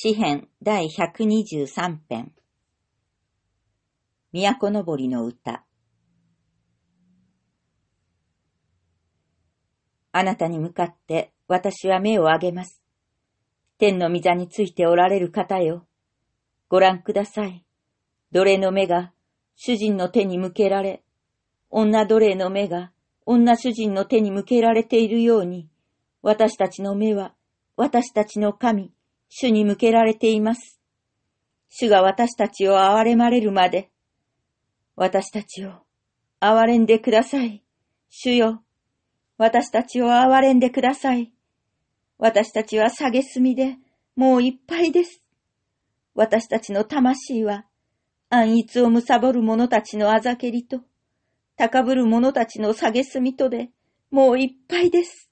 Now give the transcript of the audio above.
詩編第百二十三編。都のぼりの歌。あなたに向かって私は目を上げます。天の御座についておられる方よ。ご覧ください。奴隷の目が主人の手に向けられ、女奴隷の目が女主人の手に向けられているように、私たちの目は私たちの神、主に向けられています。主が私たちを憐れまれるまで、私たちを憐れんでください。主よ、私たちを憐れんでください。私たちは下げすみでもういっぱいです。私たちの魂は安逸を貪る者たちのあざけりと、高ぶる者たちの下げすみとでもういっぱいです。